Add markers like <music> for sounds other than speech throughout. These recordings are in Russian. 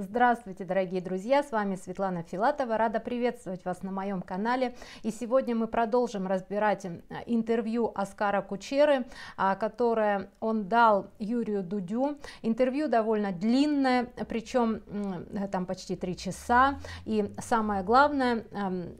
Здравствуйте, дорогие друзья! С вами Светлана Филатова. Рада приветствовать вас на моем канале. И сегодня мы продолжим разбирать интервью Оскара Кучеры, а, которое он дал Юрию Дудю. Интервью довольно длинное, причем там почти три часа. И самое главное,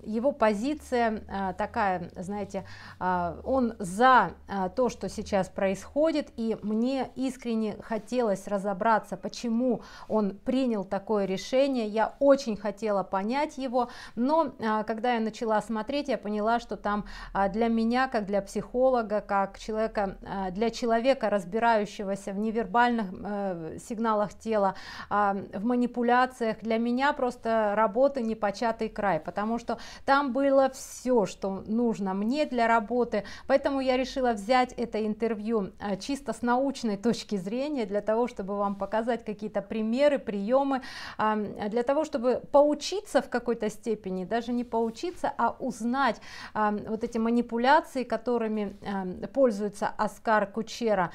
его позиция а, такая, знаете, а, он за то, что сейчас происходит. И мне искренне хотелось разобраться, почему он принял такое решение я очень хотела понять его но а, когда я начала смотреть я поняла что там а, для меня как для психолога как человека а, для человека разбирающегося в невербальных э, сигналах тела в манипуляциях для меня просто работа непочатый край потому что там было все что нужно мне для работы поэтому я решила взять это интервью чисто с научной точки зрения для того чтобы вам показать какие-то примеры приемы для того, чтобы поучиться в какой-то степени, даже не поучиться, а узнать вот эти манипуляции, которыми пользуется Оскар Кучера.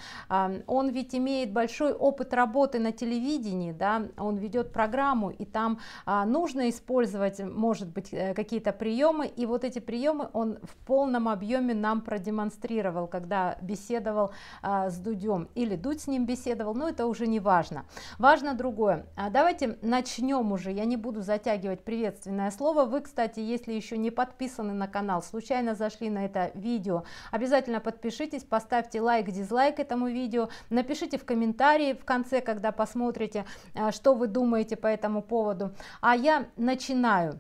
Он ведь имеет большой опыт работы на телевидении, да, он ведет программу, и там а, нужно использовать, может быть, э, какие-то приемы, и вот эти приемы он в полном объеме нам продемонстрировал, когда беседовал а, с Дудем, или Дудь с ним беседовал, но это уже не важно. Важно другое, да, Давайте начнем уже, я не буду затягивать приветственное слово. Вы, кстати, если еще не подписаны на канал, случайно зашли на это видео, обязательно подпишитесь, поставьте лайк, дизлайк этому видео, напишите в комментарии в конце, когда посмотрите, э, что вы думаете по этому поводу. А я начинаю.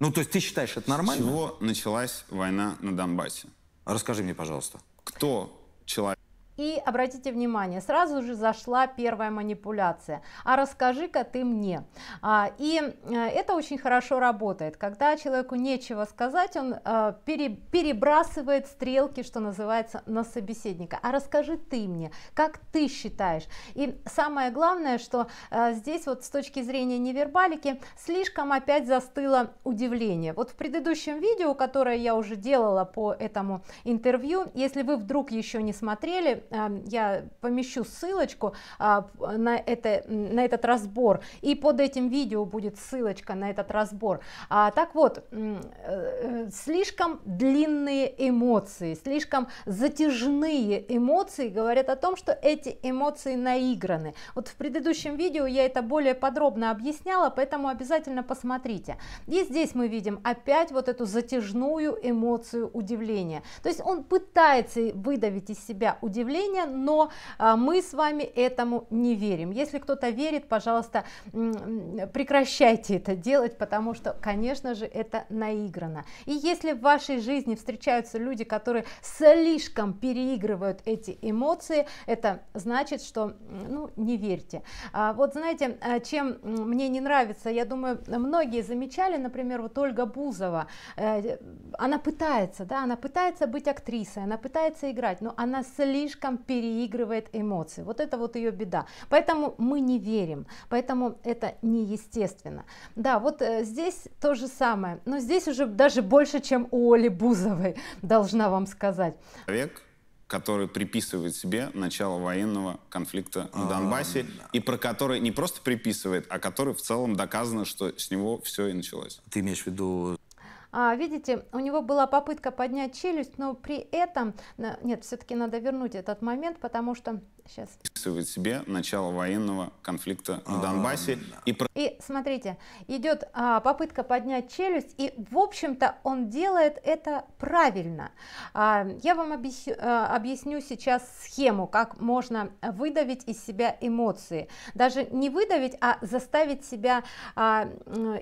Ну, то есть ты считаешь это нормально? С чего началась война на Донбассе? Расскажи мне, пожалуйста. Кто человек? И обратите внимание, сразу же зашла первая манипуляция. А расскажи-ка ты мне. А, и э, это очень хорошо работает. Когда человеку нечего сказать, он э, перебрасывает стрелки, что называется, на собеседника. А расскажи ты мне, как ты считаешь? И самое главное, что э, здесь вот с точки зрения невербалики слишком опять застыло удивление. Вот в предыдущем видео, которое я уже делала по этому интервью, если вы вдруг еще не смотрели, я помещу ссылочку а, на, это, на этот разбор, и под этим видео будет ссылочка на этот разбор. А Так вот, э, слишком длинные эмоции, слишком затяжные эмоции говорят о том, что эти эмоции наиграны. Вот в предыдущем видео я это более подробно объясняла, поэтому обязательно посмотрите. И здесь мы видим опять вот эту затяжную эмоцию удивления. То есть он пытается выдавить из себя удивление, направление, но а, мы с вами этому не верим. Если кто-то верит, пожалуйста, прекращайте это делать, потому что, конечно же, это наиграно. И если в вашей жизни встречаются люди, которые слишком переигрывают эти эмоции, это значит, что ну, не верьте. А вот знаете, а, чем мне не нравится, я думаю, многие замечали, например, вот Ольга Бузова, э, она пытается, да, она пытается быть актрисой, она пытается играть, но она слишком слишком переигрывает эмоции. Вот это вот ее беда. Поэтому мы не верим, поэтому это неестественно. Да, вот э, здесь то же самое, но здесь уже даже больше, чем у Оли Бузовой, <laughs> должна вам сказать. Человек, который приписывает себе начало военного конфликта на Донбассе, а, и про который не просто приписывает, а который в целом доказано, что с него все и началось. Ты имеешь в виду а, видите у него была попытка поднять челюсть но при этом нет все-таки надо вернуть этот момент потому что Сейчас. Писывает себе начало военного конфликта на Донбассе. И, и смотрите, идет а, попытка поднять челюсть, и, в общем-то, он делает это правильно. А, я вам объясню, а, объясню сейчас схему, как можно выдавить из себя эмоции. Даже не выдавить, а заставить себя а,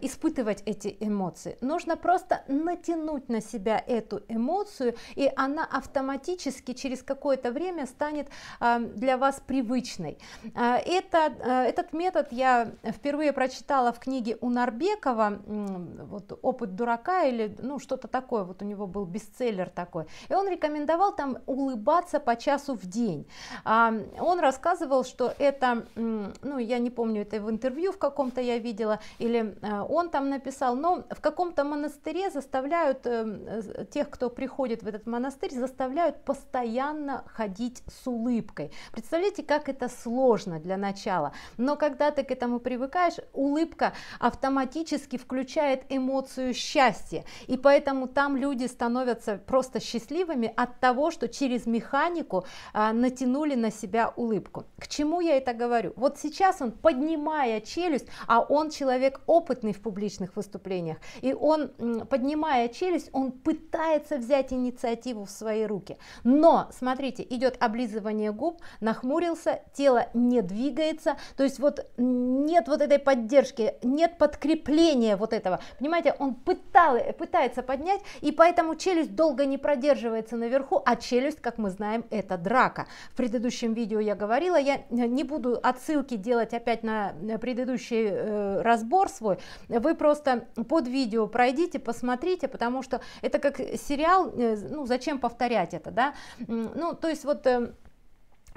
испытывать эти эмоции. Нужно просто натянуть на себя эту эмоцию, и она автоматически через какое-то время станет а, для вас привычной. А, это, а, этот метод я впервые прочитала в книге у Нарбекова, вот «Опыт дурака» или ну что-то такое, вот у него был бестселлер такой, и он рекомендовал там улыбаться по часу в день. А, он рассказывал, что это, ну я не помню, это в интервью в каком-то я видела, или он там написал, но в каком-то монастыре заставляют э, тех, кто приходит в этот монастырь, заставляют постоянно ходить с улыбкой. Представляете, как это сложно для начала, но когда ты к этому привыкаешь, улыбка автоматически включает эмоцию счастья, и поэтому там люди становятся просто счастливыми от того, что через механику а, натянули на себя улыбку. К чему я это говорю? Вот сейчас он, поднимая челюсть, а он человек опытный в публичных выступлениях, и он, поднимая челюсть, он пытается взять инициативу в свои руки. Но, смотрите, идет облизывание губ, нахмурился, тело не двигается, то есть вот нет вот этой поддержки, нет подкрепления вот этого, понимаете, он пытал, пытается поднять, и поэтому челюсть долго не продерживается наверху, а челюсть, как мы знаем, это драка. В предыдущем видео я говорила, я не буду отсылки делать опять на предыдущий э, разбор свой, вы просто под видео пройдите, посмотрите, потому что это как сериал, э, ну зачем повторять это, да, ну то есть вот... Э,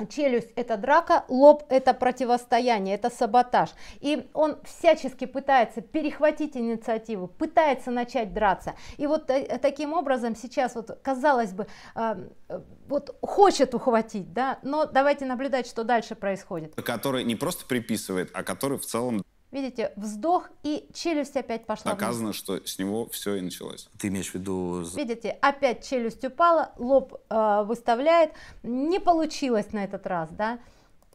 челюсть это драка, лоб это противостояние, это саботаж. И он всячески пытается перехватить инициативу, пытается начать драться. И вот э, таким образом сейчас вот казалось бы, э, вот хочет ухватить, да, но давайте наблюдать, что дальше происходит. Который не просто приписывает, а который в целом Видите, вздох и челюсть опять пошла Оказано, вниз. что с него все и началось. Ты имеешь в виду... Видите, опять челюсть упала, лоб э, выставляет. Не получилось на этот раз, да?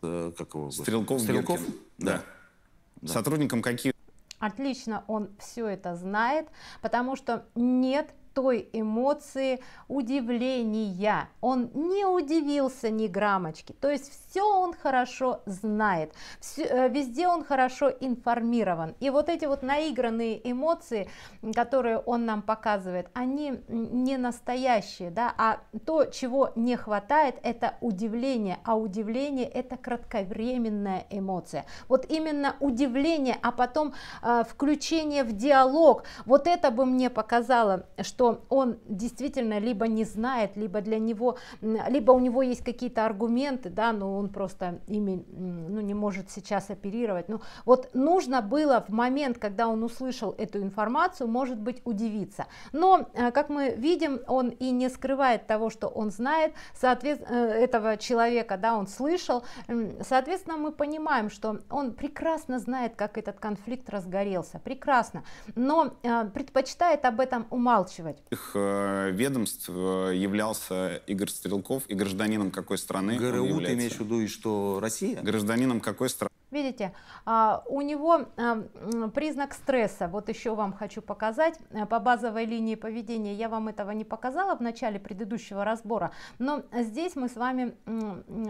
Э, как его? Стрелков. Стрелков? Да. да. Сотрудникам какие? Отлично, он все это знает, потому что нет той эмоции удивления. Он не удивился ни граммочки, то есть все он хорошо знает, все, э, везде он хорошо информирован. И вот эти вот наигранные эмоции, которые он нам показывает, они не настоящие, да, а то, чего не хватает, это удивление, а удивление это кратковременная эмоция. Вот именно удивление, а потом э, включение в диалог, вот это бы мне показало, что что он действительно либо не знает, либо для него, либо у него есть какие-то аргументы, да, но он просто ими ну, не может сейчас оперировать. Ну, вот нужно было в момент, когда он услышал эту информацию, может быть, удивиться. Но, э, как мы видим, он и не скрывает того, что он знает, соответственно, э, этого человека, да, он слышал, соответственно, мы понимаем, что он прекрасно знает, как этот конфликт разгорелся, прекрасно, но э, предпочитает об этом умалчивать развивать. Их э, ведомств э, являлся Игорь Стрелков и гражданином какой страны? ГРУ ты имеешь в виду и что Россия? Гражданином какой страны? Видите, а, у него а, признак стресса, вот еще вам хочу показать, э, по базовой линии поведения я вам этого не показала в начале предыдущего разбора, но здесь мы с вами,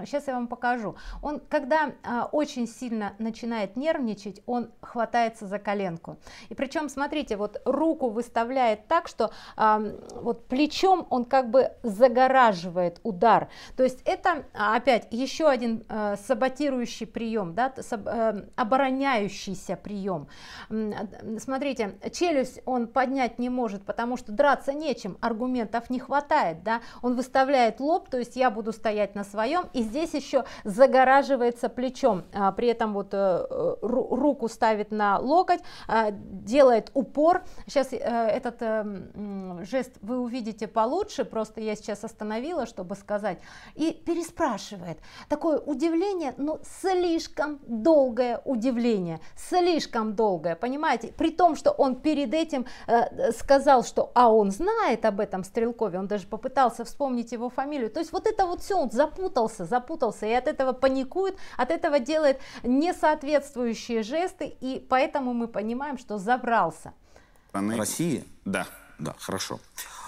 сейчас я вам покажу, он когда а, очень сильно начинает нервничать, он хватается за коленку, и причем смотрите, вот руку выставляет так, что вот плечом он как бы загораживает удар, то есть это опять еще один э, саботирующий прием, да, Э, обороняющийся прием. Э, смотрите, челюсть он поднять не может, потому что драться нечем, аргументов не хватает, да, он выставляет лоб, то есть я буду стоять на своем, и здесь еще загораживается плечом, а, при этом вот э, руку ставит на локоть, а, делает упор, сейчас этот жест вы увидите получше, просто я сейчас остановила, чтобы сказать, и переспрашивает, такое удивление, но ну, слишком долгое удивление, слишком долгое, понимаете? При том, что он перед этим э, э, сказал, что а он знает об этом Стрелкове, он даже попытался вспомнить его фамилию. То есть вот это вот все, он запутался, запутался и от этого паникует, от этого делает несоответствующие жесты, и поэтому мы понимаем, что забрался. России? Да, да, хорошо.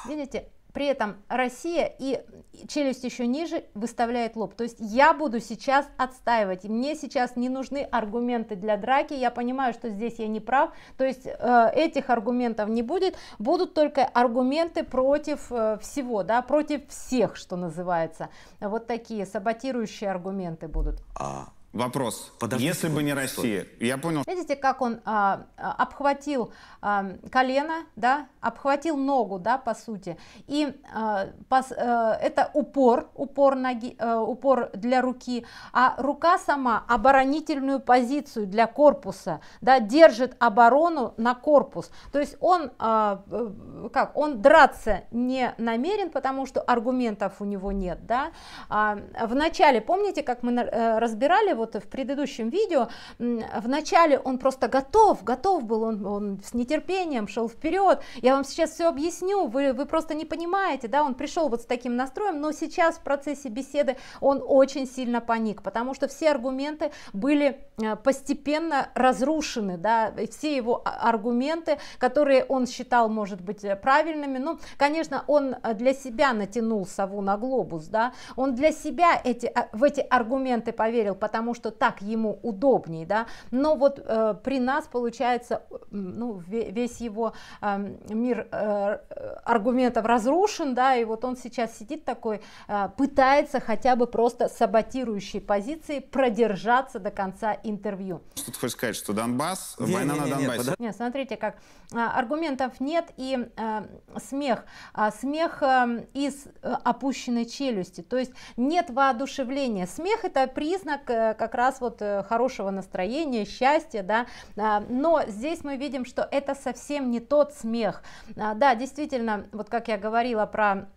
Видите, при этом Россия и челюсть еще ниже выставляет лоб. То есть я буду сейчас отстаивать. Мне сейчас не нужны аргументы для драки. Я понимаю, что здесь я не прав. То есть э, этих аргументов не будет. Будут только аргументы против э, всего, да, против всех, что называется. Вот такие саботирующие аргументы будут. А Вопрос. Подожди, Если бы не Россия, стой. я понял. Видите, как он а, а, обхватил а, колено, да, обхватил ногу, да, по сути. И а, пос, а, это упор, упор ноги, а, упор для руки, а рука сама оборонительную позицию для корпуса, да, держит оборону на корпус. То есть он, а, э, как, он драться не намерен, потому что аргументов у него нет, да. А, вначале, помните, как мы разбирали вот вот в предыдущем видео, вначале он просто готов, готов был, он, он с нетерпением шел вперед, я вам сейчас все объясню, вы, вы просто не понимаете, да, он пришел вот с таким настроем, но сейчас в процессе беседы он очень сильно паник, потому что все аргументы были э, постепенно разрушены, да, все его а, аргументы, которые он считал, может быть, э, правильными, ну, конечно, он э, для себя натянул сову на глобус, да, он для себя эти, а, в эти аргументы поверил, потому потому что так ему удобней, да, но вот э, при нас получается, ну, весь его э, мир э, аргументов разрушен, да, и вот он сейчас сидит такой, э, пытается хотя бы просто саботирующей позиции продержаться до конца интервью. Что ты хочешь сказать, что Донбасс, не, война не, не, на Донбассе? Нет, под... нет, смотрите, как а, аргументов нет и а, смех, а, смех а, из опущенной челюсти, то есть нет воодушевления. Смех это признак как раз вот э, хорошего настроения, счастья, да, а, но здесь мы видим, что это совсем не тот смех, а, да, действительно, вот как я говорила про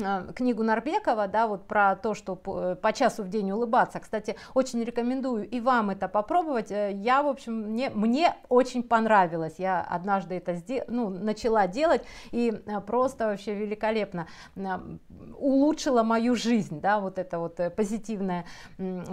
Э, книгу Нарбекова, да, вот про то, что э, по, часу в день улыбаться. Кстати, очень рекомендую и вам это попробовать. Э, я, в общем, мне, мне очень понравилось. Я однажды это ну, начала делать и просто вообще великолепно улучшила мою жизнь, да, вот это вот позитивное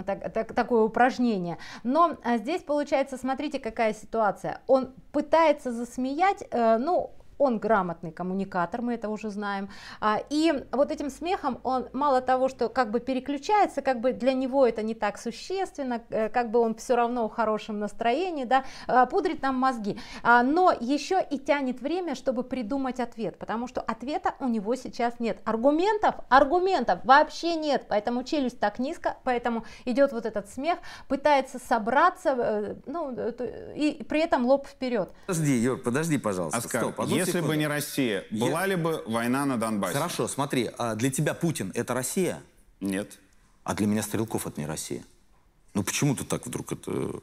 так, так, такое упражнение. Но здесь получается, смотрите, какая ситуация. Он пытается засмеять, ну, он грамотный коммуникатор, мы это уже знаем. А, и вот этим смехом он мало того, что как бы переключается, как бы для него это не так существенно, э, как бы он все равно в хорошем настроении, да, а, пудрит нам мозги, а, но еще и тянет время, чтобы придумать ответ, потому что ответа у него сейчас нет. Аргументов, аргументов вообще нет, поэтому челюсть так низко, поэтому идет вот этот смех, пытается собраться, э, ну, э, и при этом лоб вперед. Подожди, Юр, подожди, пожалуйста. Оскар, Стоп, одну если бы не Россия, была Я... ли бы война на Донбассе? Хорошо, смотри, а для тебя Путин – это Россия? Нет. А для меня Стрелков – это не Россия. Ну почему ты так вдруг это...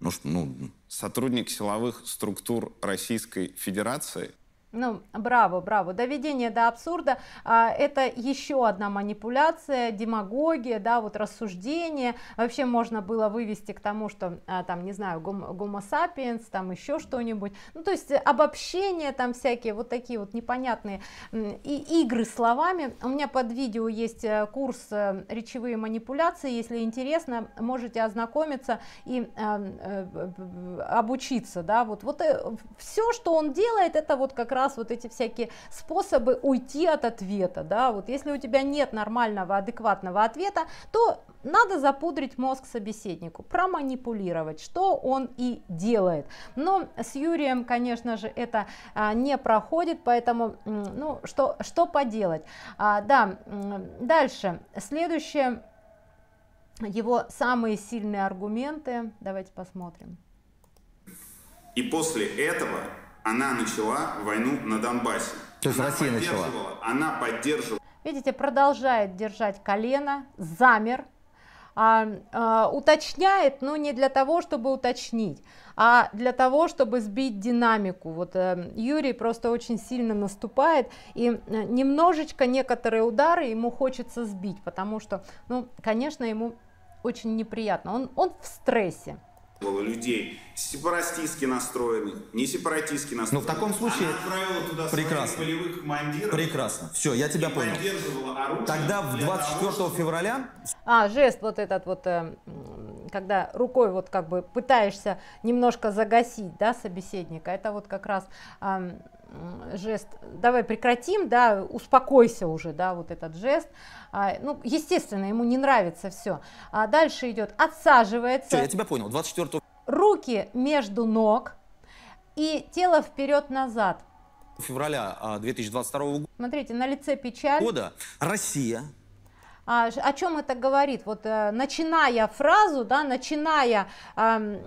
Ну, что, ну... Сотрудник силовых структур Российской Федерации – ну, браво, браво. Доведение до абсурда а, это еще одна манипуляция, демагогия, да, вот рассуждение. Вообще можно было вывести к тому, что а, там, не знаю, гом, гомо сапиенс, там еще что-нибудь. Ну, то есть обобщение, там всякие вот такие вот непонятные и игры словами. У меня под видео есть э, курс э, речевые манипуляции. Если интересно, можете ознакомиться и а, а, обучиться, да, вот, вот все, что он делает, это вот как раз раз вот эти всякие способы уйти от ответа, да, вот если у тебя нет нормального, адекватного ответа, то надо запудрить мозг собеседнику, проманипулировать, что он и делает. Но с Юрием, конечно же, это а, не проходит, поэтому, ну, что, что поделать. А, да, дальше, следующее, его самые сильные аргументы, давайте посмотрим. И после этого она начала войну на Донбассе. То есть она Россия начала? Она поддерживала. Видите, продолжает держать колено, замер, а, а, уточняет, но не для того, чтобы уточнить, а для того, чтобы сбить динамику. Вот э, Юрий просто очень сильно наступает, и э, немножечко некоторые удары ему хочется сбить, потому что, ну, конечно, ему очень неприятно, он, он в стрессе было людей сепаратистски настроены, не сепаратистски настроены. Ну, в таком случае... Она отправила туда прекрасно. своих полевых командиров. Прекрасно. Все, я тебя понял. Тогда в 24 того, февраля... А, жест вот этот вот, э, когда рукой вот как бы пытаешься немножко загасить, да, собеседника, это вот как раз жест, давай прекратим, да, успокойся уже, да, вот этот жест. А, ну, естественно, ему не нравится все. А дальше идет, отсаживается. Все, я тебя понял, 24 Руки между ног и тело вперед-назад. Февраля 2022 а, года. Смотрите, на лице печаль. Года Россия а, о чем это говорит? Вот э, начиная фразу, да, начиная э,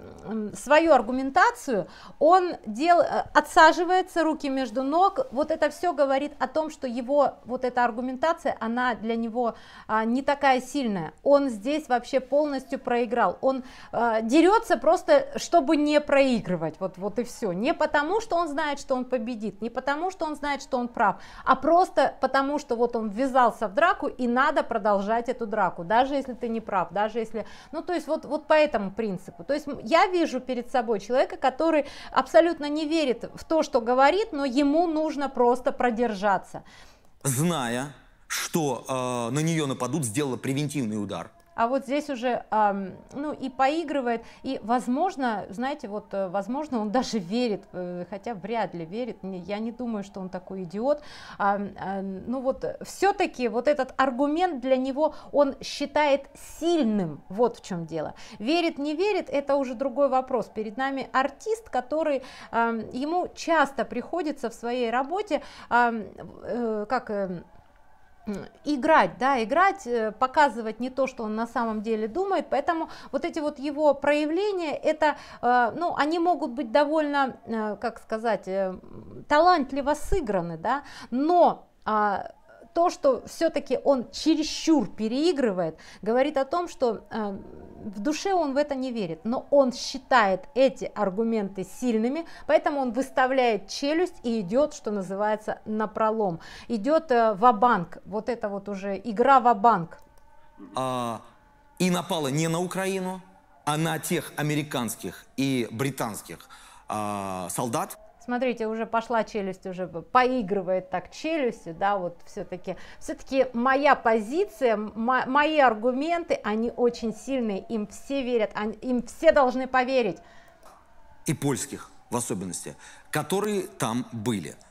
свою аргументацию, он дел, э, отсаживается, руки между ног. Вот это все говорит о том, что его вот эта аргументация, она для него э, не такая сильная. Он здесь вообще полностью проиграл. Он э, дерется просто, чтобы не проигрывать. Вот, вот и все. Не потому, что он знает, что он победит, не потому, что он знает, что он прав, а просто потому, что вот он ввязался в драку и надо продолжать продолжать эту драку, даже если ты не прав, даже если, ну то есть вот, вот по этому принципу, то есть я вижу перед собой человека, который абсолютно не верит в то, что говорит, но ему нужно просто продержаться. Зная, что э, на нее нападут, сделала превентивный удар а вот здесь уже, э, ну, и поигрывает, и, возможно, знаете, вот, э, возможно, он даже верит, э, хотя вряд ли верит, я не думаю, что он такой идиот, э, ну, вот, все-таки вот этот аргумент для него, он считает сильным, вот в чем дело. Верит, не верит, это уже другой вопрос. Перед нами артист, который, ему часто приходится в своей работе, э, как эм, играть, да, играть, э, показывать не то, что он на самом деле думает, поэтому вот эти вот его проявления, это, э, ну, они могут быть довольно, э, как сказать, талантливо сыграны, да, но а, то, что все-таки он чересчур переигрывает, говорит о том, что в душе он в это не верит, но он считает эти аргументы сильными, поэтому он выставляет челюсть и идет, что называется, на пролом, идет э, в банк вот это вот уже игра в банк а, И напала не на Украину, а на тех американских и британских а, солдат, Смотрите, уже пошла челюсть, уже поигрывает так челюстью, да, вот все-таки. Все-таки моя позиция, мои аргументы, они очень сильные, им все верят, они, им все должны поверить. И польских в особенности, которые там были –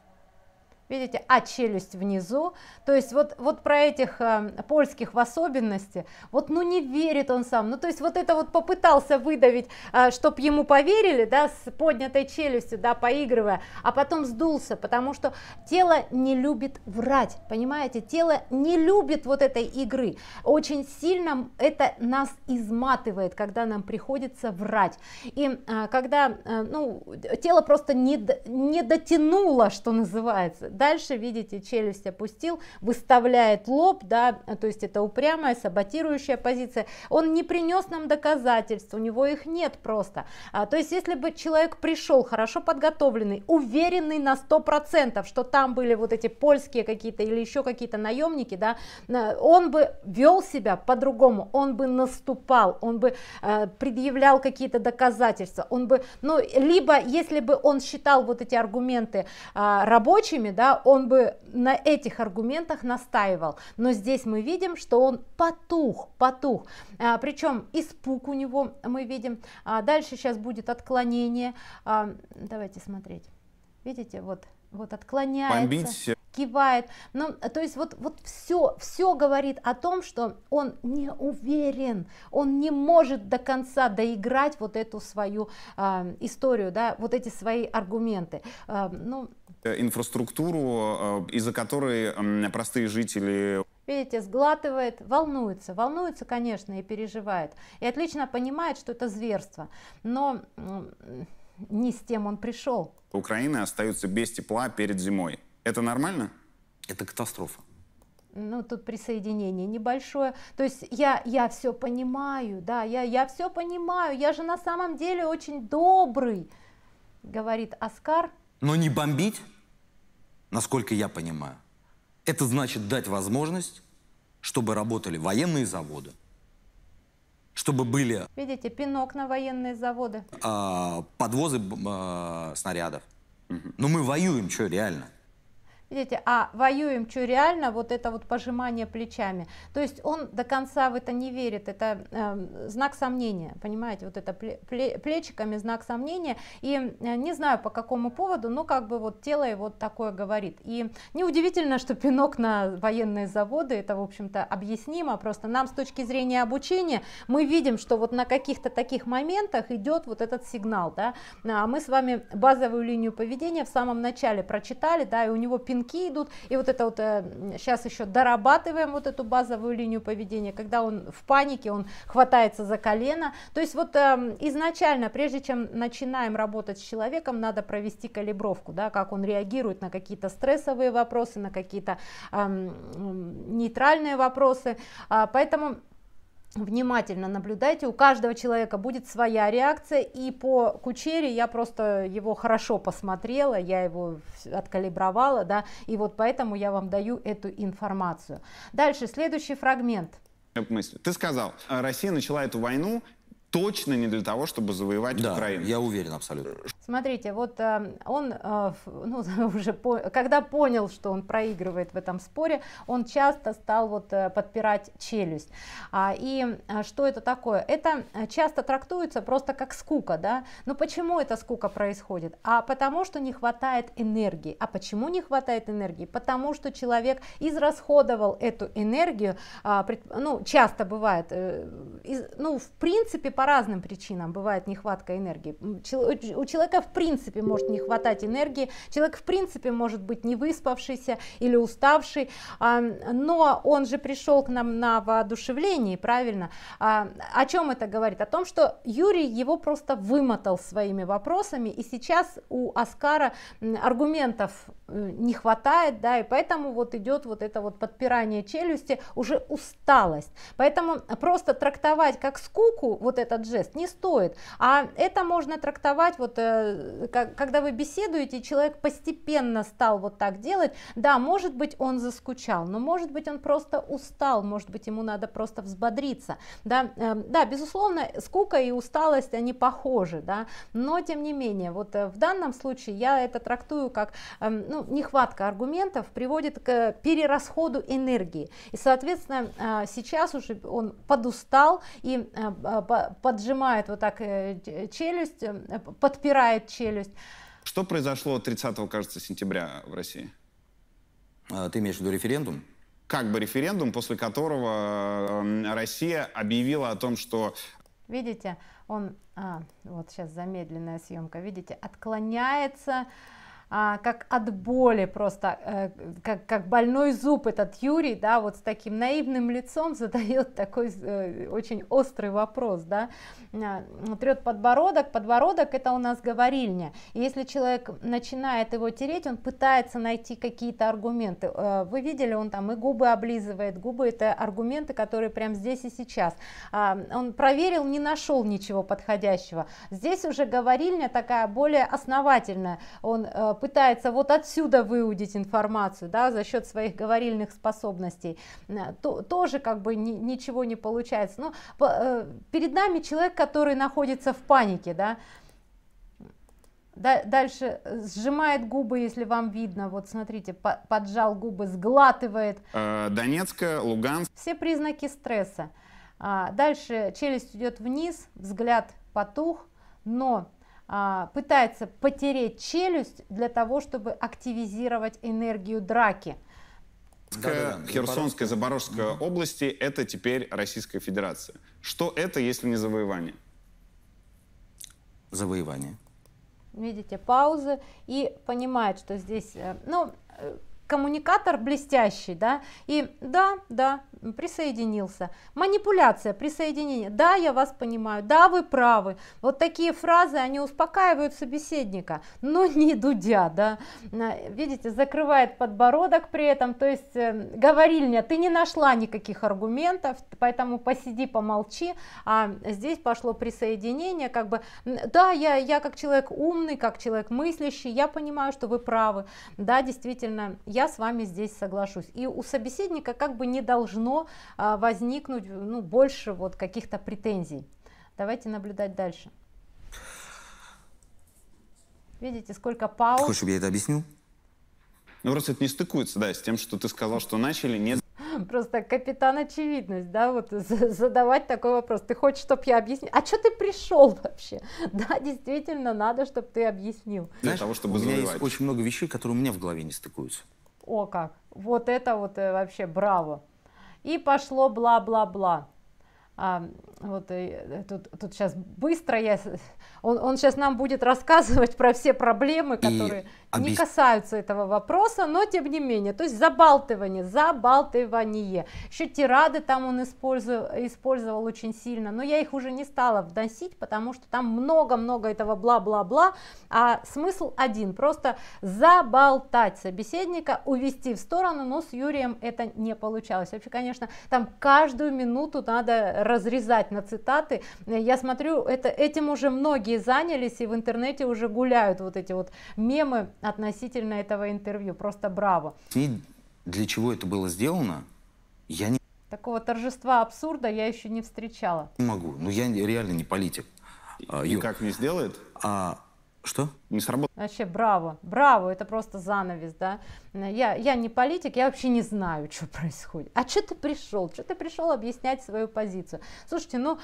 видите, а челюсть внизу, то есть вот, вот про этих э, польских в особенности, вот ну не верит он сам, ну то есть вот это вот попытался выдавить, э, чтоб ему поверили, да, с поднятой челюстью, да, поигрывая, а потом сдулся, потому что тело не любит врать, понимаете, тело не любит вот этой игры, очень сильно это нас изматывает, когда нам приходится врать, и э, когда, э, ну, тело просто не, не дотянуло, что называется, Дальше, видите, челюсть опустил, выставляет лоб, да, то есть это упрямая, саботирующая позиция. Он не принес нам доказательств, у него их нет просто. А, то есть если бы человек пришел хорошо подготовленный, уверенный на 100%, что там были вот эти польские какие-то или еще какие-то наемники, да, он бы вел себя по-другому, он бы наступал, он бы э, предъявлял какие-то доказательства, он бы, ну, либо если бы он считал вот эти аргументы э, рабочими, да, да, он бы на этих аргументах настаивал, но здесь мы видим, что он потух, потух, а, причем испуг у него мы видим, а дальше сейчас будет отклонение, а, давайте смотреть, видите, вот вот отклоняется, бомбить. кивает. Ну, то есть вот, вот все, все говорит о том, что он не уверен, он не может до конца доиграть вот эту свою э, историю, да, вот эти свои аргументы. А, ну, э, ну, инфраструктуру, э, из-за которой простые жители видите, сглатывает, волнуется, волнуется, конечно, и переживает, и отлично понимает, что это зверство, но не с тем он пришел. Украина остается без тепла перед зимой. Это нормально? Это катастрофа. Ну, тут присоединение небольшое. То есть я, я все понимаю, да, я, я все понимаю, я же на самом деле очень добрый, говорит Оскар. Но не бомбить, насколько я понимаю, это значит дать возможность, чтобы работали военные заводы, чтобы были... Видите, пинок на военные заводы. Э, подвозы э, снарядов. Угу. Ну мы воюем, что реально. Видите, а воюем, что реально, вот это вот пожимание плечами. То есть он до конца в это не верит, это э, знак сомнения, понимаете, вот это плечиками знак сомнения. И э, не знаю по какому поводу, но как бы вот тело его такое говорит. И неудивительно, что пинок на военные заводы, это в общем-то объяснимо, просто нам с точки зрения обучения мы видим, что вот на каких-то таких моментах идет вот этот сигнал, да, а мы с вами базовую линию поведения в самом начале прочитали, да, и у него пинок звонки идут, и вот это вот сейчас э, еще дорабатываем вот эту базовую линию поведения, когда он в панике, он хватается за колено, то есть вот эм, изначально, прежде чем начинаем работать с человеком, надо провести калибровку, да, как он реагирует на какие-то стрессовые вопросы, на какие-то эм, нейтральные вопросы, а, поэтому внимательно наблюдайте, у каждого человека будет своя реакция, и по Кучере я просто его хорошо посмотрела, я его откалибровала, да, и вот поэтому я вам даю эту информацию. Дальше, следующий фрагмент – Ты сказал, Россия начала эту войну точно не для того, чтобы завоевать да, Украину. я уверен абсолютно. Смотрите, вот э, он э, ну, <laughs> уже по, когда понял, что он проигрывает в этом споре, он часто стал вот э, подпирать челюсть. А, и э, что это такое? Это э, часто трактуется просто как скука, да? Но почему эта скука происходит? А потому что не хватает энергии. А почему не хватает энергии? Потому что человек израсходовал эту энергию, а, пред, ну часто бывает, из, ну в принципе по разным причинам бывает нехватка энергии. У человека в принципе может не хватать энергии, человек в принципе может быть не выспавшийся или уставший, но он же пришел к нам на воодушевление, правильно? А, о чем это говорит? О том, что Юрий его просто вымотал своими вопросами, и сейчас у Аскара аргументов э, не хватает, да, и поэтому вот идет вот это вот подпирание челюсти, уже усталость. Поэтому просто трактовать как скуку вот это этот жест? Не стоит. А это можно трактовать, вот, э, как, когда вы беседуете, человек постепенно стал вот так делать. Да, может быть, он заскучал, но может быть, он просто устал, может быть, ему надо просто взбодриться. Да, эм, да безусловно, скука и усталость, они похожи, да, но тем не менее, вот э, в данном случае я это трактую как эм, ну, нехватка аргументов приводит к перерасходу энергии. И, соответственно, э, сейчас уже он подустал и поджимает вот так э, э, челюсть, э, подпирает челюсть. Что произошло 30, кажется, сентября в России? А, ты имеешь в виду референдум? Как бы референдум, после которого эм, Россия объявила о том, что... Видите, он... А, вот сейчас замедленная съемка, видите, отклоняется а, как от боли просто, э, как, как больной зуб этот Юрий, да, вот с таким наивным лицом <laughs> задает такой э, очень острый вопрос, да, а, трет подбородок, подбородок это у нас говорильня, и если человек начинает его тереть, он пытается найти какие-то аргументы, э, вы видели, он там и губы облизывает, губы это аргументы, которые прям здесь и сейчас, а, он проверил, не нашел ничего подходящего, здесь уже говорильня такая более основательная, он пытается вот отсюда выудить информацию да, за счет своих говорильных способностей, э, то, тоже как бы ни, ничего не получается. Но ну, э, перед нами человек, который находится в панике, да, Дальше сжимает губы, если вам видно. Вот смотрите, поджал губы, сглатывает. Э, Донецка, Луганск. Все признаки стресса. А, дальше челюсть идет вниз, взгляд потух, но а, пытается потереть челюсть для того, чтобы активизировать энергию драки. Да, Херсонская, Запорожская угу. области – это теперь Российская Федерация. Что это, если не завоевание? Завоевание. Видите, паузы и понимает, что здесь… Э, ну, э, коммуникатор блестящий, да, и да, да, присоединился. Манипуляция, присоединение, да, я вас понимаю, да, вы правы. Вот такие фразы, они успокаивают собеседника, но <laughs> не дудя, да. Видите, закрывает подбородок при этом, то есть э, говорильня, ты не нашла никаких аргументов, поэтому посиди, помолчи, а здесь пошло присоединение, как бы, да, я, я как человек умный, как человек мыслящий, я понимаю, что вы правы, да, действительно, я с вами здесь соглашусь. И у собеседника как бы не должно а, возникнуть ну, больше вот каких-то претензий. Давайте наблюдать дальше. Видите, сколько пауз. Хочешь, чтобы я это объяснил? Ну, просто это не стыкуется, да, с тем, что ты сказал, что начали, нет. <laughs> Просто капитан очевидность, да, вот <laughs> задавать такой вопрос. Ты хочешь, чтобы я объяснил? А что ты пришел вообще? <laughs> Да, действительно, надо, чтобы ты объяснил. Для Знаешь, того, чтобы у меня есть очень много вещей, которые у меня в голове не стыкуются. О как! Вот это вот э, вообще браво! И пошло бла-бла-бла. А, вот э, э, тут, тут сейчас быстро я, он, он сейчас нам будет рассказывать про все проблемы, которые Объяс... не касаются этого вопроса, но тем не менее, то есть забалтывание, забалтывание. Еще тирады там он использовал, использовал очень сильно, но я их уже не стала вносить, потому что там много-много этого бла-бла-бла, а смысл один, просто заболтать собеседника, увести в сторону, но с Юрием это не получалось. Вообще, конечно, там каждую минуту надо разрезать на цитаты. Я смотрю, это, этим уже многие занялись и в интернете уже гуляют вот эти вот мемы относительно этого интервью. Просто браво. И для чего это было сделано, я не... Такого торжества абсурда я еще не встречала. Не могу. Ну, я реально не политик. А, и, и как не сделает? А, что? Не сработало. Вообще, браво, браво, это просто занавес, да. Я, я не политик, я вообще не знаю, что происходит. А что ты пришел? Что ты пришел объяснять свою позицию? Слушайте, ну,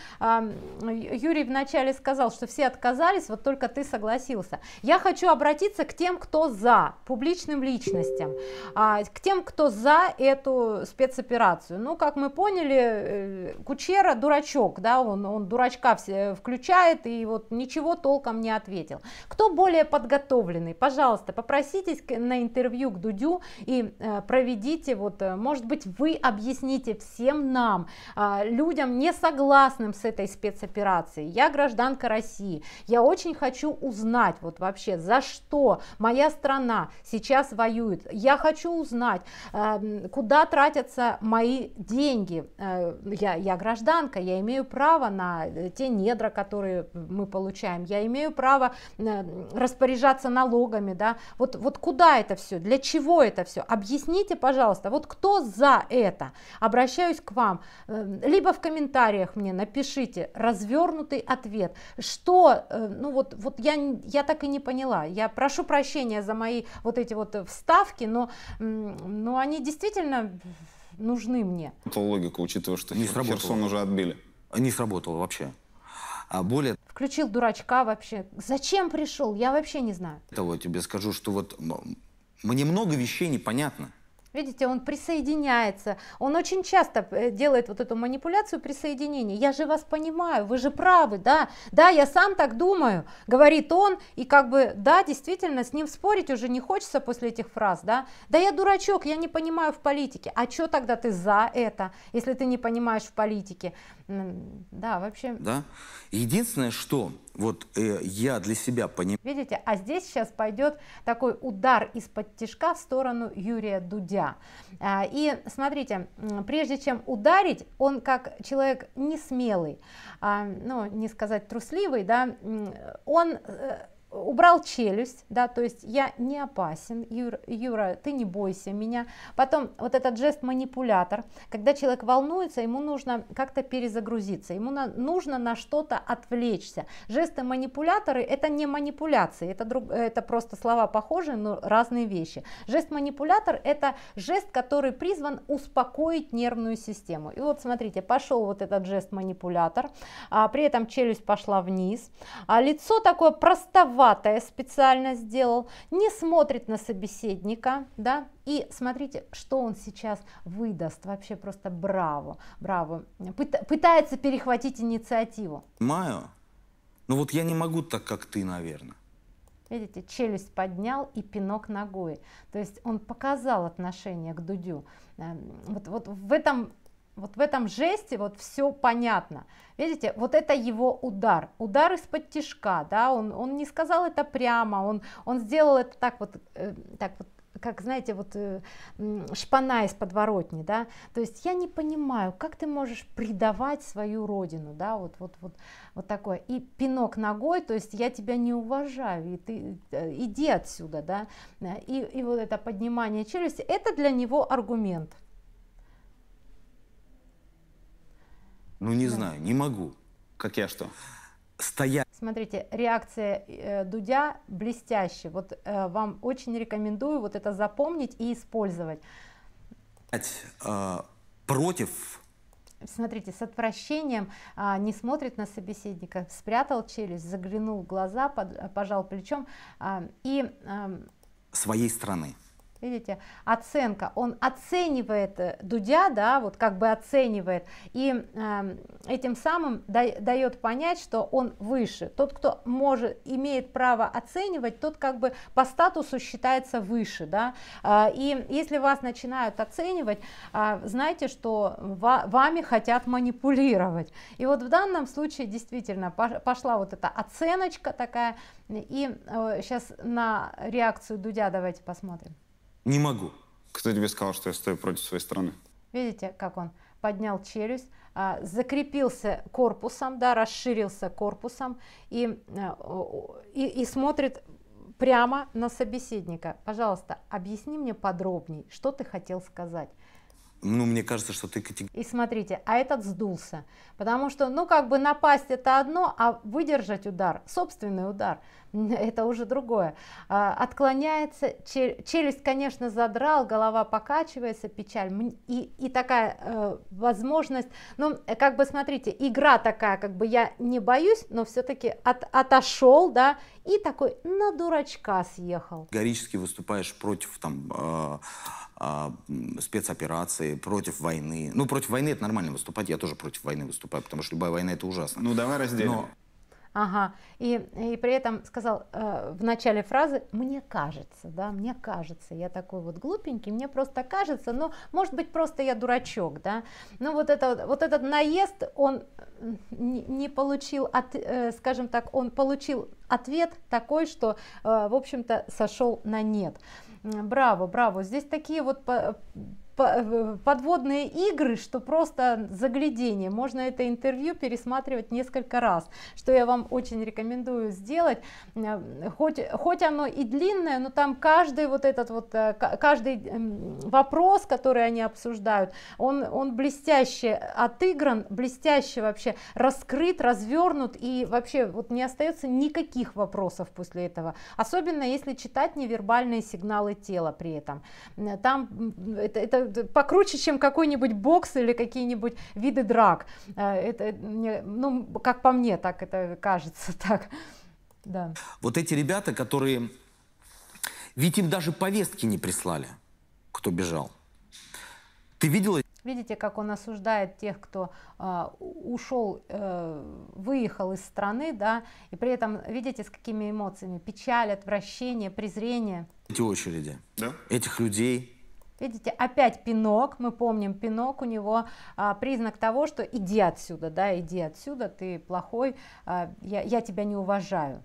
Юрий вначале сказал, что все отказались, вот только ты согласился. Я хочу обратиться к тем, кто за, публичным личностям, а, к тем, кто за эту спецоперацию. Ну, как мы поняли, э, Кучера дурачок, да, он, он дурачка все включает и вот ничего толком не ответил. Кто более подготовленный, пожалуйста, попроситесь на интервью к Дудю и э, проведите, вот, э, может быть, вы объясните всем нам, а, людям, не согласным с этой спецоперацией. Я гражданка России, я очень хочу узнать, вот вообще, за что моя страна сейчас воюет. Я хочу узнать, эм, куда тратятся мои деньги. Э, я, я гражданка, я имею право на те недра, которые мы получаем, я имею право распоряжаться налогами, да, вот, вот куда это все, для чего это все, объясните, пожалуйста, вот кто за это, обращаюсь к вам, эм, либо в комментариях мне напишите развернутый ответ, что, э, ну вот, вот я, я так и не поняла, я прошу прощения за мои вот эти вот э, вставки, но, но они действительно нужны мне. Это логика, учитывая, что не Херсон уже отбили. А не сработало вообще. А более... Включил дурачка вообще. Зачем пришел? Я вообще не знаю. Того тебе скажу, что вот мне много вещей непонятно. Видите, он присоединяется, он очень часто э, делает вот эту манипуляцию присоединения. Я же вас понимаю, вы же правы, да, да, я сам так думаю, говорит он, и как бы, да, действительно, с ним спорить уже не хочется после этих фраз, да, да я дурачок, я не понимаю в политике, а что тогда ты за это, если ты не понимаешь в политике, да, вообще. Да, единственное, что вот э, я для себя понимаю. Видите, а здесь сейчас пойдет такой удар из-под тяжка в сторону Юрия Дудя. А, и смотрите, прежде чем ударить, он как человек не смелый, а, ну не сказать трусливый, да, он э, убрал челюсть, да, то есть я не опасен, Юра, Юра, ты не бойся меня. Потом вот этот жест манипулятор, когда человек волнуется, ему нужно как-то перезагрузиться, ему на, нужно на что-то отвлечься. Жесты манипуляторы это не манипуляции, это, друг, это просто слова похожие, но разные вещи. Жест манипулятор это жест, который призван успокоить нервную систему. И вот смотрите, пошел вот этот жест манипулятор, а при этом челюсть пошла вниз, а лицо такое простоватое, Кривоватая специально сделал, не смотрит на собеседника, да, и смотрите, что он сейчас выдаст, вообще просто браво, браво, пытается перехватить инициативу. Понимаю, ну вот я не могу так, как ты, наверное. Видите, челюсть поднял и пинок ногой. То есть он показал отношение к Дудю. Эм, вот, вот в этом вот в этом жесте вот все понятно. Видите, вот это его удар, удар из-под тишка, да, он, он не сказал это прямо, он, он сделал это так вот, э, так вот как знаете вот э, шпана из подворотни да то есть я не понимаю как ты можешь предавать свою родину да вот вот вот вот такое и пинок ногой то есть я тебя не уважаю и ты э, иди отсюда да и, и вот это поднимание челюсти это для него аргумент Ну, не да. знаю, не могу. Как я что? Стоять. Смотрите, реакция э, Дудя блестящая. Вот э, вам очень рекомендую вот это запомнить и использовать. Э, против смотрите, с отвращением а, не смотрит на собеседника, спрятал челюсть, заглянул в глаза, под, э, пожал плечом а, и... А... Своей страны видите, оценка, он оценивает э, Дудя, да, вот как бы оценивает, и э, этим самым дает понять, что он выше. Тот, кто может, имеет право оценивать, тот как бы по статусу считается выше, да, э, и если вас начинают оценивать, э, знайте, что ва вами хотят манипулировать. И вот в данном случае действительно пошла вот эта оценочка такая, и э, сейчас на реакцию Дудя давайте посмотрим. Не могу. Кто тебе сказал, что я стою против своей страны? Видите, как он поднял челюсть, а, закрепился корпусом, да, расширился корпусом и, а, и, и смотрит прямо на собеседника. Пожалуйста, объясни мне подробней, что ты хотел сказать. Ну, мне кажется, что ты категорически... И смотрите, а этот сдулся, потому что, ну, как бы напасть это одно, а выдержать удар, собственный удар, <laughs> это уже другое. А, отклоняется, челюсть, конечно, задрал, голова покачивается, печаль. И, и такая э, возможность, ну, как бы, смотрите, игра такая, как бы я не боюсь, но все-таки от, отошел, да, и такой на дурачка съехал. Горически выступаешь против там э, а, спецоперации, против войны. Ну, против войны это нормально выступать, я тоже против войны выступаю, потому что любая война это ужасно. Ну, давай разделим. Но Ага. И, и при этом сказал э, в начале фразы «мне кажется», да, «мне кажется». Я такой вот глупенький, мне просто кажется, но, может быть, просто я дурачок, да. Ну, вот, это, вот этот наезд, он не получил, от, э, скажем так, он получил ответ такой, что, э, в общем-то, сошел на нет. Браво, браво. Здесь такие вот Э, подводные игры, что просто заглядение. Можно это интервью пересматривать несколько раз, что я вам очень рекомендую сделать. Э, хоть, хоть оно и длинное, но там каждый вот этот вот, э, каждый вопрос, который они обсуждают, он, он блестяще отыгран, блестяще вообще раскрыт, развернут и вообще вот не остается никаких вопросов после этого. Особенно если читать невербальные сигналы тела при этом. Там это, это покруче, чем какой-нибудь бокс или какие-нибудь виды драк. Э, это, ну, как по мне, так это кажется. <laughs> Так. Да. Вот эти ребята, которые... Ведь им даже повестки не прислали, кто бежал. Ты видела? Видите, как он осуждает тех, кто э, ушел, э, выехал из страны, да, и при этом, видите, с какими эмоциями? Печаль, отвращение, презрение. Эти очереди, да? этих людей, Видите, опять пинок, мы помним, пинок у него а, признак того, что иди отсюда, да, иди отсюда, ты плохой, а, я, я тебя не уважаю.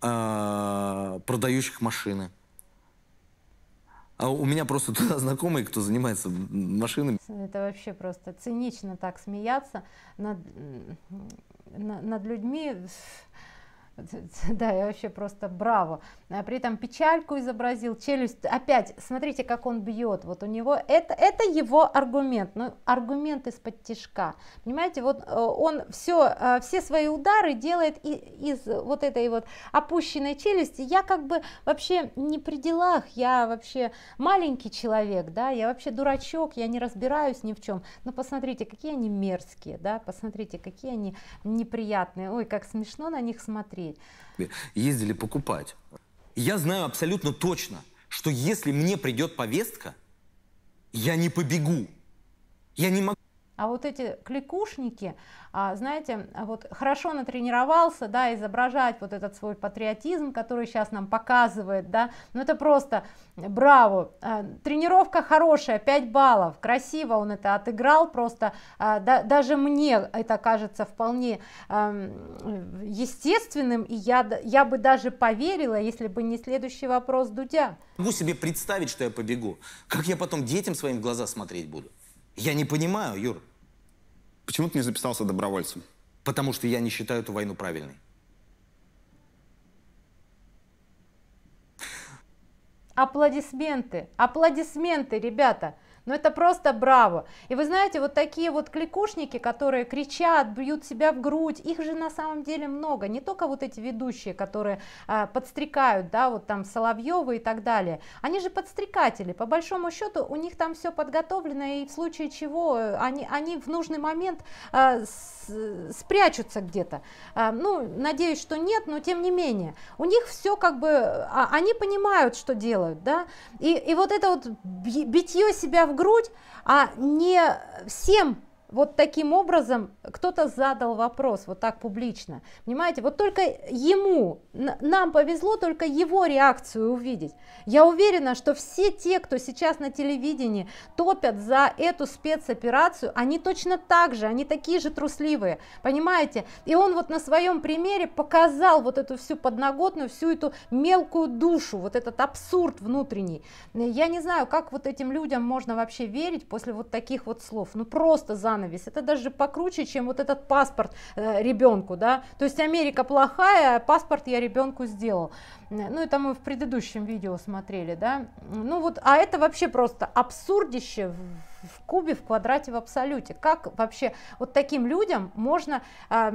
А, продающих машины. А у меня просто <laughs> туда знакомые, кто занимается машинами. Это вообще просто цинично так смеяться над, над людьми <laughs> Да, я вообще просто браво. А при этом печальку изобразил, челюсть. Опять, смотрите, как он бьет. Вот у него это, это его аргумент. Ну, аргумент из-под тяжка. Понимаете, вот э, он все, э, все свои удары делает из вот этой вот опущенной челюсти. Я как бы вообще не при делах, я вообще маленький человек, да, я вообще дурачок, я не разбираюсь ни в чем. Но посмотрите, какие они мерзкие, да, посмотрите, какие они неприятные. Ой, как смешно на них смотреть Ездили покупать. Я знаю абсолютно точно, что если мне придет повестка, я не побегу. Я не могу а вот эти кликушники, а, знаете, вот хорошо натренировался, да, изображать вот этот свой патриотизм, который сейчас нам показывает, да, ну это просто браво, а, тренировка хорошая, 5 баллов, красиво он это отыграл, просто а, да, даже мне это кажется вполне естественным, и я, я бы даже поверила, если бы не следующий вопрос Дудя. Могу себе представить, что я побегу, как я потом детям своим в глаза смотреть буду? Я не понимаю, Юр. Почему ты не записался добровольцем? Потому что я не считаю эту войну правильной. Аплодисменты, аплодисменты, ребята. Но ну, это просто браво. И вы знаете, вот такие вот кликушники, которые кричат, бьют себя в грудь, их же на самом деле много. Не только вот эти ведущие, которые э, подстрекают, да, вот там Соловьевы и так далее. Они же подстрекатели. По большому счету у них там все подготовлено, и в случае чего э, они, они в нужный момент э, с, спрячутся где-то. Э, ну, надеюсь, что нет, но тем не менее. У них все как бы, а, они понимают, что делают, да. И, и вот это вот битье себя в грудь, а не всем вот таким образом кто-то задал вопрос вот так публично. Понимаете, вот только ему, нам повезло только его реакцию увидеть. Я уверена, что все те, кто сейчас на телевидении топят за эту спецоперацию, они точно так же, они такие же трусливые, понимаете? И он вот на своем примере показал вот эту всю подноготную, всю эту мелкую душу, вот этот абсурд внутренний. Я не знаю, как вот этим людям можно вообще верить после вот таких вот слов, ну просто за занавес. Это даже покруче, чем вот этот паспорт э, ребенку, да. То есть Америка плохая, паспорт я ребенку сделал. Ну, это мы в предыдущем видео смотрели, да. Ну вот, а это вообще просто абсурдище в кубе, в квадрате, в абсолюте. Как вообще вот таким людям можно э,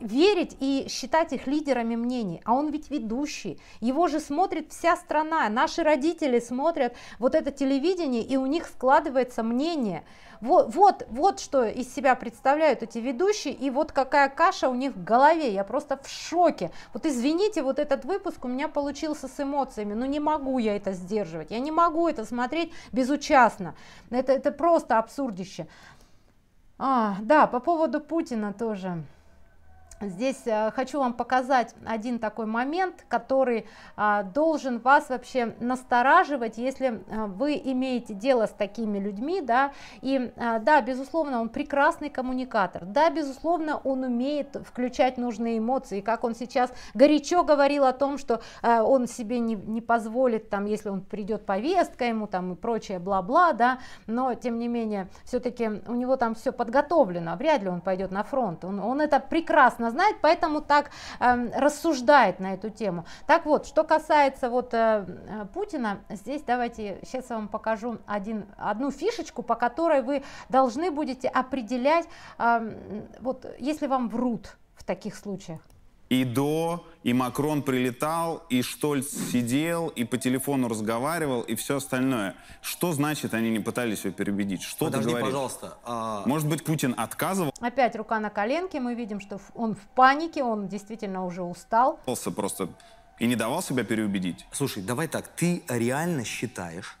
верить и считать их лидерами мнений? А он ведь ведущий, его же смотрит вся страна, наши родители смотрят вот это телевидение, и у них складывается мнение. Вот, вот, вот что из себя представляют эти ведущие, и вот какая каша у них в голове, я просто в шоке. Вот извините, вот этот выпуск у меня получился с эмоциями, но ну, не могу я это сдерживать, я не могу это смотреть безучастно, это, это просто абсурдище. А, да, по поводу Путина тоже. Здесь э, хочу вам показать один такой момент, который а, должен вас вообще настораживать, если э, вы имеете дело с такими людьми, да, и э, да, безусловно, он прекрасный коммуникатор, да, безусловно, он умеет включать нужные эмоции, как он сейчас горячо говорил о том, что он себе не, не позволит, там, если он придет повестка ему, там, и прочее, бла-бла, да, но, тем не менее, все-таки у него там все подготовлено, вряд ли он пойдет на фронт, он, он это прекрасно прекрасно знает, поэтому так э, рассуждает на эту тему. Так вот, что касается вот э, э Путина, здесь давайте сейчас я вам покажу один, одну фишечку, по которой вы должны будете определять, э, вот если вам врут в таких случаях и до, и Макрон прилетал, и Штольц сидел, и по телефону разговаривал, и все остальное. Что значит, они не пытались его переубедить? Что Подожди, ты говоришь? пожалуйста. А... Может быть, Путин отказывал? Опять рука на коленке, мы видим, что он в панике, он действительно уже устал. Просто и не давал себя переубедить. Слушай, давай так, ты реально считаешь,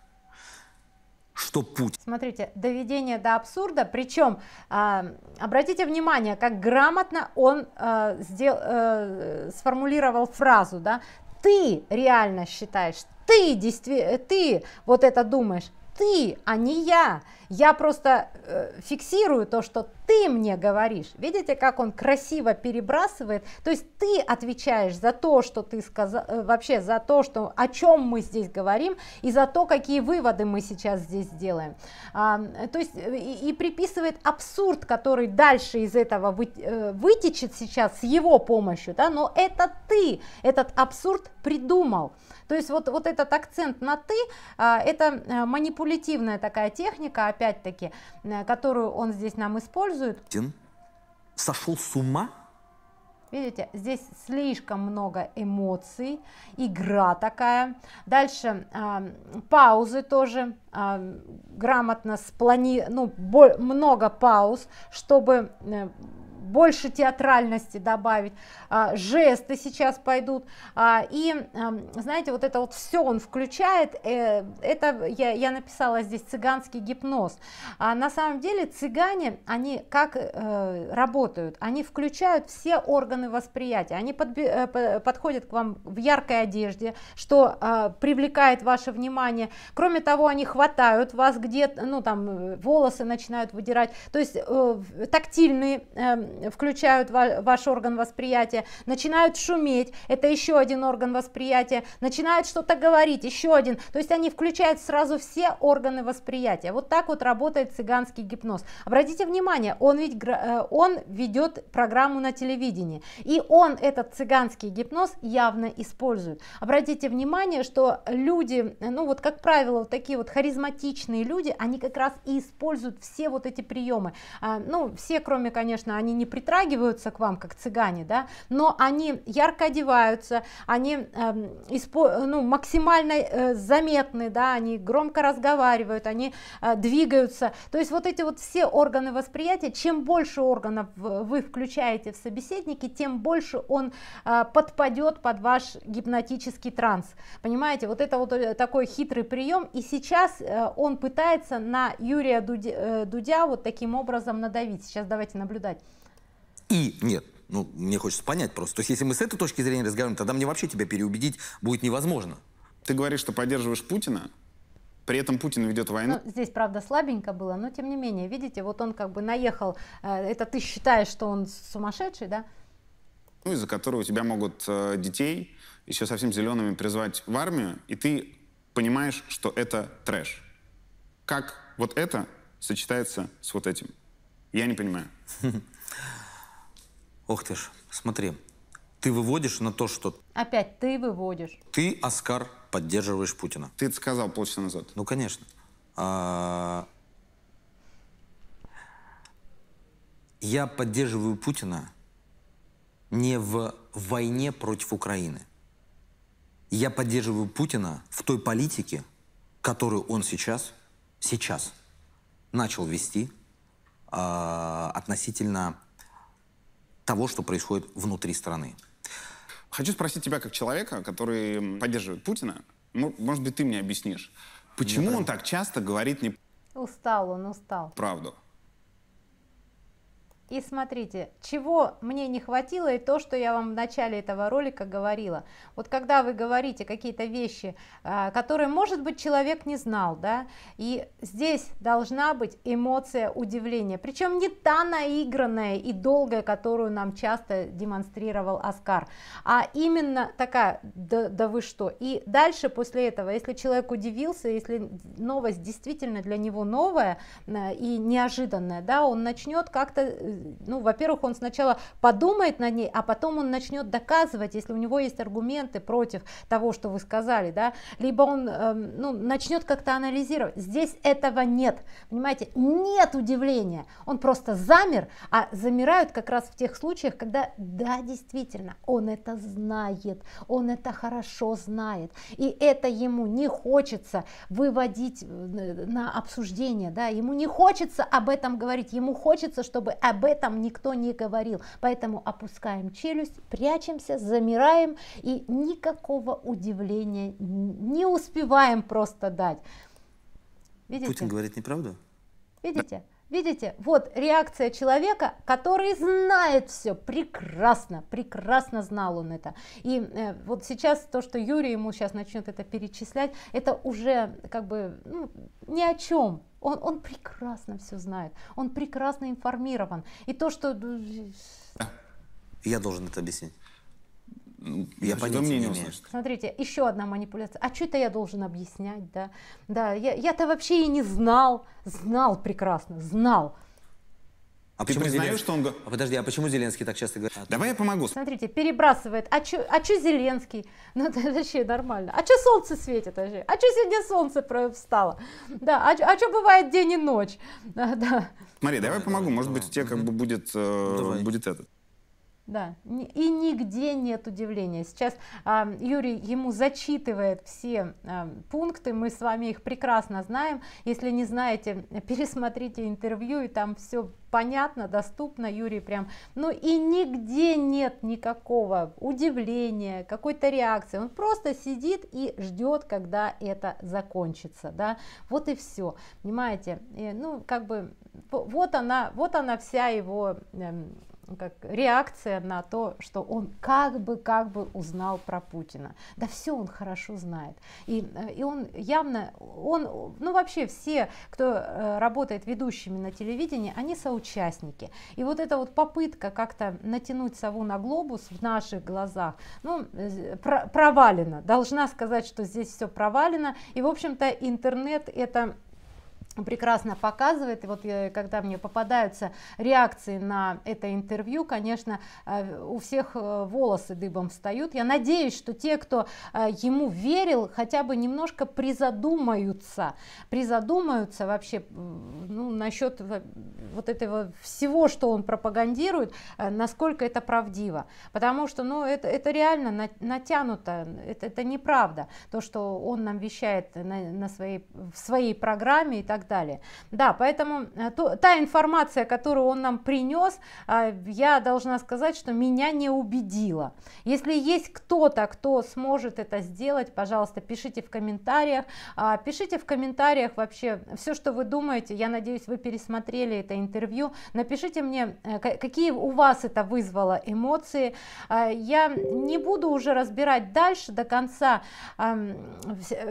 что путь. Смотрите, доведение до абсурда, причем э, а, обратите внимание, как грамотно он э, сдел, э, сформулировал фразу, да, ты реально считаешь, ты, действительно, ты вот это думаешь, ты, а не я. Я просто э, фиксирую то, что ты мне говоришь. Видите, как он красиво перебрасывает? То есть ты отвечаешь за то, что ты сказал, э, вообще за то, что, о чем мы здесь говорим, и за то, какие выводы мы сейчас здесь делаем. А, то есть э, и, и приписывает абсурд, который дальше из этого вы, э, вытечет сейчас с его помощью, да, но это ты этот абсурд придумал. То есть вот, вот этот акцент на ты, а, э, это манипуляция сублитивная такая техника, опять-таки, э, которую он здесь нам использует. Сошел с ума? Видите, здесь слишком много эмоций, игра такая. Дальше э, паузы тоже э, грамотно сплани, ну, бо, много пауз, чтобы э, больше театральности добавить, а, жесты сейчас пойдут. А, и, знаете, вот это вот все он включает. Э, это я, я написала здесь цыганский гипноз. А на самом деле цыгане, они как э, работают? Они включают все органы восприятия. Они э, подходят к вам в яркой одежде, что привлекает ваше внимание. Кроме того, они хватают вас где-то, ну там волосы начинают выдирать. То есть тактильные эм, включают ваш орган восприятия, начинают шуметь, это еще один орган восприятия, начинают что-то говорить, еще один, то есть они включают сразу все органы восприятия. Вот так вот работает цыганский гипноз. Обратите внимание, он ведь э, он ведет программу на телевидении, и он этот цыганский гипноз явно использует. Обратите внимание, что люди, ну вот как правило, вот такие вот харизматичные люди, они как раз и используют все вот эти приемы. А, ну, все, кроме, конечно, они не не притрагиваются к вам, как цыгане, да, но они ярко одеваются, они э, ну, максимально э, заметны, да, они громко разговаривают, они э, двигаются. То есть вот эти вот все органы восприятия, чем больше органов вы включаете в собеседники, тем больше он э, подпадет под ваш гипнотический транс. Понимаете, вот это вот э, такой хитрый прием, и сейчас э, он пытается на Юрия Дудя, э, Дудя вот таким образом надавить. Сейчас давайте наблюдать. И нет, ну, мне хочется понять просто. То есть, если мы с этой точки зрения разговариваем, тогда мне вообще тебя переубедить будет невозможно. Ты говоришь, что поддерживаешь Путина, при этом Путин ведет войну. Ну, здесь, правда, слабенько было, но тем не менее, видите, вот он как бы наехал. Э, это ты считаешь, что он сумасшедший, да? Ну, из-за которого у тебя могут э, детей еще совсем зелеными призвать в армию, и ты понимаешь, что это трэш. Как вот это сочетается с вот этим? Я не понимаю. <laughs> Ох ты ж, смотри, ты выводишь на то, что... Опять ты выводишь. Ты, Оскар, поддерживаешь Путина. Ты это сказал полчаса назад. Ну, конечно. А... Я поддерживаю Путина не в войне против Украины. Я поддерживаю Путина в той политике, которую он сейчас, сейчас начал вести э, относительно того, что происходит внутри страны. Хочу спросить тебя как человека, который поддерживает Путина. Ну, может быть, ты мне объяснишь, почему ну он так часто говорит не... Устал он, устал. Правду. И смотрите, чего мне не хватило и то, что я вам в начале этого ролика говорила. Вот когда вы говорите какие-то вещи, а, которые, может быть, человек не знал, да, и здесь должна быть эмоция удивления, причем не та наигранная и долгая, которую нам часто демонстрировал Оскар, а именно такая, да, да вы что. И дальше после этого, если человек удивился, если новость действительно для него новая э, и неожиданная, да, он начнет как-то э, ну, во-первых, он сначала подумает на ней, а потом он начнет доказывать, если у него есть аргументы против того, что вы сказали, да, либо он э, ну, начнет как-то анализировать. Здесь этого нет, понимаете, нет удивления, он просто замер, а замирают как раз в тех случаях, когда, да, действительно, он это знает, он это хорошо знает, и это ему не хочется выводить э, на обсуждение, да, ему не хочется об этом говорить, ему хочется, чтобы об этом никто не говорил. Поэтому опускаем челюсть, прячемся, замираем и никакого удивления не успеваем просто дать. Видите? Путин говорит неправду? Видите? Видите, вот реакция человека, который знает все прекрасно, прекрасно знал он это. И э, вот сейчас то, что Юрий ему сейчас начнет это перечислять, это уже как бы ну, ни о чем. Он, он прекрасно все знает, он прекрасно информирован. И то, что... Э, Я должен это объяснить. Я понятия не имею. Смотрите, еще одна манипуляция. А что это я должен объяснять, да? Да, я, я-то вообще и не знал. Знал прекрасно, знал. А ты признаешь, Зелен... что он... А подожди, а почему Зеленский так часто говорит? А, Давай я помогу. Смотрите, перебрасывает. А чё, а чё Зеленский? Ну, это вообще нормально. А чё солнце светит вообще? А чё сегодня солнце встало? Да, а, а чё бывает день и ночь? Да, <laughs> да. Смотри, давай, давай помогу. Давай, Может давай. быть, у тебя как бы будет, э, давай. будет этот. Да, и нигде нет удивления. Сейчас а, Юрий ему зачитывает все а, пункты, мы с вами их прекрасно знаем. Если не знаете, пересмотрите интервью, и там все понятно, доступно, Юрий прям. Ну и нигде нет никакого удивления, какой-то реакции. Он просто сидит и ждет, когда это закончится, да. Вот и все, понимаете. И, ну, как бы вот она, вот она вся его... Эм, как реакция на то, что он как бы, как бы узнал про Путина. Да все он хорошо знает. И, э, и он явно, он, ну вообще все, кто э, работает ведущими на телевидении, они соучастники. И вот эта вот попытка как-то натянуть сову на глобус в наших глазах, ну, про провалена. Должна сказать, что здесь все провалено. И, в общем-то, интернет это прекрасно показывает. И вот э, когда мне попадаются реакции на это интервью, конечно, э, у всех э, волосы дыбом встают. Я надеюсь, что те, кто ему верил, хотя бы немножко призадумаются, призадумаются вообще ну, насчет вот этого всего, что он пропагандирует, насколько это правдиво. Потому что ну, это, это реально натянуто, это, это неправда, то, что он нам вещает на, на своей, в своей программе и так далее. Да, поэтому э, то, та информация, которую он нам принес, э, я должна сказать, что меня не убедила. Если есть кто-то, кто сможет это сделать, пожалуйста, пишите в комментариях, а, пишите в комментариях вообще все, что вы думаете, я надеюсь, вы пересмотрели это интервью, напишите мне, э, какие у вас это вызвало эмоции, а, я не буду уже разбирать дальше до конца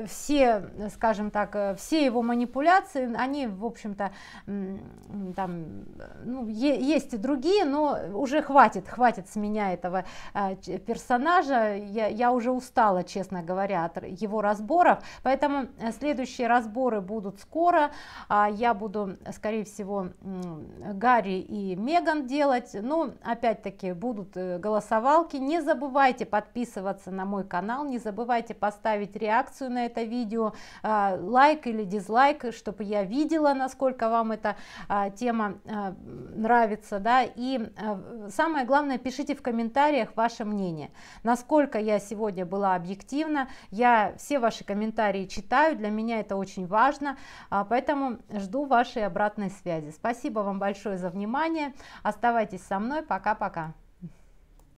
все, скажем так, все его манипуляции, Э, они, в общем-то, там, ну, есть и другие, но уже хватит, хватит с меня этого э, персонажа, я, я уже устала, честно говоря, от его разборов, поэтому э, следующие разборы будут скоро, а я буду, скорее всего, Гарри и Меган делать, но опять-таки, будут голосовалки, не забывайте подписываться на мой канал, не забывайте поставить реакцию на это видео, лайк или дизлайк, чтобы я я видела, насколько вам эта а, тема а, нравится, да, и а, самое главное, пишите в комментариях ваше мнение, насколько я сегодня была объективна, я все ваши комментарии читаю, для меня это очень важно, а, поэтому жду вашей обратной связи. Спасибо вам большое за внимание, оставайтесь со мной, пока-пока.